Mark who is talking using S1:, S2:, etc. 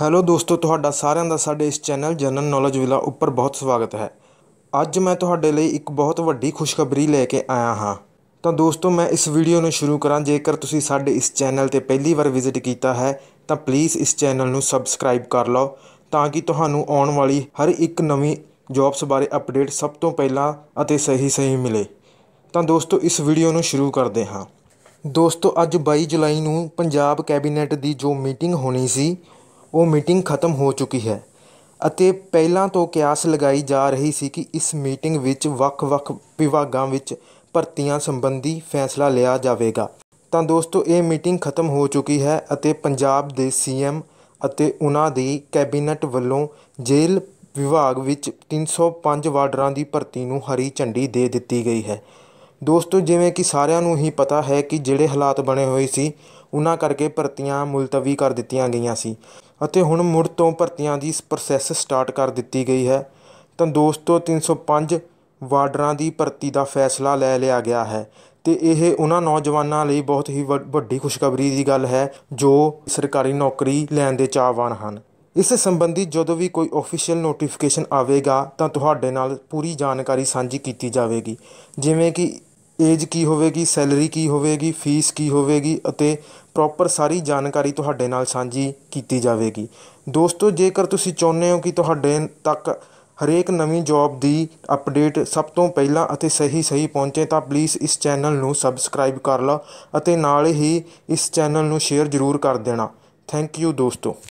S1: hello ਦੋਸਤੋ ਤੁਹਾਡਾ ਸਾਰਿਆਂ ਦਾ ਸਾਡੇ ਇਸ ਚੈਨਲ ਜਨਰਲ ਨੌਲੇਜ ਵਿਲਾ ਉੱਪਰ ਬਹੁਤ ਸਵਾਗਤ ਹੈ ਅੱਜ ਮੈਂ ਤੁਹਾਡੇ ਲਈ ਇੱਕ ਬਹੁਤ ਵੱਡੀ ਖੁਸ਼ਖਬਰੀ ਲੈ ਕੇ ਆਇਆ ਹਾਂ ਤਾਂ ਦੋਸਤੋ ਮੈਂ ਇਸ ਵੀਡੀਓ ਨੂੰ ਸ਼ੁਰੂ ਕਰਾਂ ਜੇਕਰ ਤੁਸੀਂ ਸਾਡੇ ਇਸ ਚੈਨਲ ਤੇ ਪਹਿਲੀ ਵਾਰ ਵਿਜ਼ਿਟ ਕੀਤਾ ਹੈ ਤਾਂ ਪਲੀਜ਼ ਇਸ ਚੈਨਲ ਨੂੰ ਸਬਸਕ੍ਰਾਈਬ ਕਰ ਲਓ ਤਾਂ ਕਿ ਤੁਹਾਨੂੰ ਆਉਣ ਵਾਲੀ ਹਰ ਇੱਕ ਨਵੀਂ ਜੌਬਸ ਬਾਰੇ ਅਪਡੇਟ ਸਭ ਤੋਂ ਪਹਿਲਾਂ ਅਤੇ ਸਹੀ ਸਹੀ ਮਿਲੇ ਤਾਂ ਦੋਸਤੋ ਇਸ ਵੀਡੀਓ ਨੂੰ ਸ਼ੁਰੂ ਕਰਦੇ ਹਾਂ ਦੋਸਤੋ ਅੱਜ 22 ਜੁਲਾਈ ਨੂੰ ਪੰਜਾਬ ਕੈਬਨਿਟ ਦੀ ਜੋ ਮੀਟਿੰਗ ਹੋਣੀ ਸੀ ਉਹ ਮੀਟਿੰਗ ਖਤਮ ਹੋ ਚੁੱਕੀ ਹੈ ਅਤੇ ਪਹਿਲਾਂ ਤੋਂ ਕਿਆਸ ਲਗਾਈ ਜਾ ਰਹੀ ਸੀ ਕਿ ਇਸ ਮੀਟਿੰਗ ਵਿੱਚ ਵੱਖ-ਵੱਖ ਵਿਭਾਗਾਂ ਵਿੱਚ ਭਰਤੀਆਂ ਸੰਬੰਧੀ ਫੈਸਲਾ ਲਿਆ ਜਾਵੇਗਾ ਤਾਂ ਦੋਸਤੋ ਇਹ ਮੀਟਿੰਗ ਖਤਮ ਹੋ ਚੁੱਕੀ ਹੈ ਅਤੇ ਪੰਜਾਬ ਦੇ ਸੀਐਮ ਅਤੇ ਉਹਨਾਂ ਦੀ ਕੈਬਨਿਟ ਵੱਲੋਂ ਜੇਲ੍ਹ ਵਿਭਾਗ ਵਿੱਚ 305 ਵਾਰਡਰਾਂ ਦੀ ਭਰਤੀ ਨੂੰ ਹਰੀ ਝੰਡੀ ਦੇ ਦਿੱਤੀ ਗਈ ਹੈ ਦੋਸਤੋ ਜਿਵੇਂ ਕਿ ਸਾਰਿਆਂ ਨੂੰ ਹੀ ਪਤਾ ਹੈ ਕਿ ਜਿਹੜੇ ਹਾਲਾਤ ਬਣੇ ਹੋਏ ਸੀ ਉਹਨਾਂ ਕਰਕੇ ਭਰਤੀਆਂ ਮੁਲਤਵੀ ਕਰ ਦਿੱਤੀਆਂ ਗਈਆਂ ਸੀ ਅਤੇ ਹੁਣ ਮੁੜ ਤੋਂ ਭਰਤੀਆਂ ਦੀ ਪ੍ਰੋਸੈਸ ਸਟਾਰਟ ਕਰ ਦਿੱਤੀ ਗਈ ਹੈ ਤਾਂ ਦੋਸਤੋ 305 ਵਾਰਡਰਾਂ ਦੀ ਭਰਤੀ ਦਾ ਫੈਸਲਾ ਲੈ ਲਿਆ ਗਿਆ ਹੈ ਤੇ ਇਹ ਉਹਨਾਂ ਨੌਜਵਾਨਾਂ ਲਈ ਬਹੁਤ ਹੀ ਵੱਡੀ ਖੁਸ਼ਖਬਰੀ ਦੀ ਗੱਲ ਹੈ ਜੋ ਸਰਕਾਰੀ ਨੌਕਰੀ ਲੈਣ ਦੇ ਚਾਹਵਾਨ ਹਨ ਇਸ ਸੰਬੰਧੀ ਜਦੋਂ ਵੀ ਕੋਈ ਅਫੀਸ਼ੀਅਲ ਨੋਟੀਫਿਕੇਸ਼ਨ ਆਵੇਗਾ ਤਾਂ ਤੁਹਾਡੇ ਨਾਲ ਪੂਰੀ ਜਾਣਕਾਰੀ ਸਾਂਝੀ ਕੀਤੀ ਜਾਵੇਗੀ ਜਿਵੇਂ ਕਿ ਏਜ ਕੀ ਹੋਵੇਗੀ ਸੈਲਰੀ ਕੀ ਹੋਵੇਗੀ ਫੀਸ ਕੀ ਹੋਵੇਗੀ ਅਤੇ ਪ੍ਰੋਪਰ ਸਾਰੀ ਜਾਣਕਾਰੀ ਤੁਹਾਡੇ ਨਾਲ ਸਾਂਝੀ ਕੀਤੀ ਜਾਵੇਗੀ ਦੋਸਤੋ ਜੇਕਰ ਤੁਸੀਂ ਚਾਹੁੰਦੇ ਹੋ ਕਿ ਤੁਹਾਡੇ ਤੱਕ ਹਰੇਕ ਨਵੀਂ ਜੌਬ ਦੀ ਅਪਡੇਟ ਸਭ ਤੋਂ ਪਹਿਲਾਂ ਅਤੇ ਸਹੀ ਸਹੀ ਪਹੁੰਚੇ ਤਾਂ ਪਲੀਜ਼ ਇਸ ਚੈਨਲ ਨੂੰ ਸਬਸਕ੍ਰਾਈਬ ਕਰ ਲਓ ਅਤੇ ਨਾਲ ਹੀ ਇਸ ਚੈਨਲ ਨੂੰ ਸ਼ੇਅਰ ਜ਼ਰੂਰ ਕਰ ਦੇਣਾ ਥੈਂਕ ਯੂ ਦੋਸਤੋ